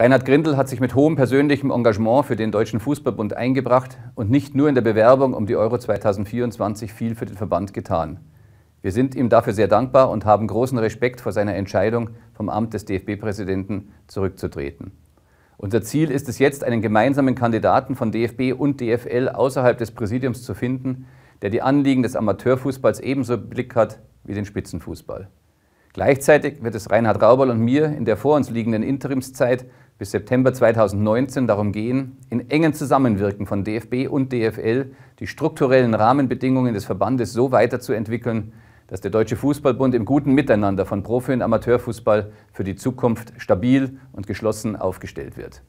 Reinhard Grindel hat sich mit hohem persönlichem Engagement für den Deutschen Fußballbund eingebracht und nicht nur in der Bewerbung um die Euro 2024 viel für den Verband getan. Wir sind ihm dafür sehr dankbar und haben großen Respekt vor seiner Entscheidung, vom Amt des DFB-Präsidenten zurückzutreten. Unser Ziel ist es jetzt, einen gemeinsamen Kandidaten von DFB und DFL außerhalb des Präsidiums zu finden, der die Anliegen des Amateurfußballs ebenso im Blick hat wie den Spitzenfußball. Gleichzeitig wird es Reinhard Rauberl und mir in der vor uns liegenden Interimszeit bis September 2019 darum gehen, in engem Zusammenwirken von DFB und DFL die strukturellen Rahmenbedingungen des Verbandes so weiterzuentwickeln, dass der Deutsche Fußballbund im guten Miteinander von Profi- und Amateurfußball für die Zukunft stabil und geschlossen aufgestellt wird.